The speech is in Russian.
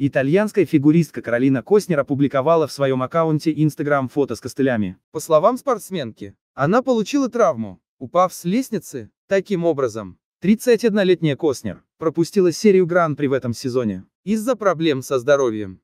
Итальянская фигуристка Каролина Коснер опубликовала в своем аккаунте Instagram фото с костылями. По словам спортсменки, она получила травму, упав с лестницы. Таким образом, 31-летняя Коснер пропустила серию гран-при в этом сезоне из-за проблем со здоровьем.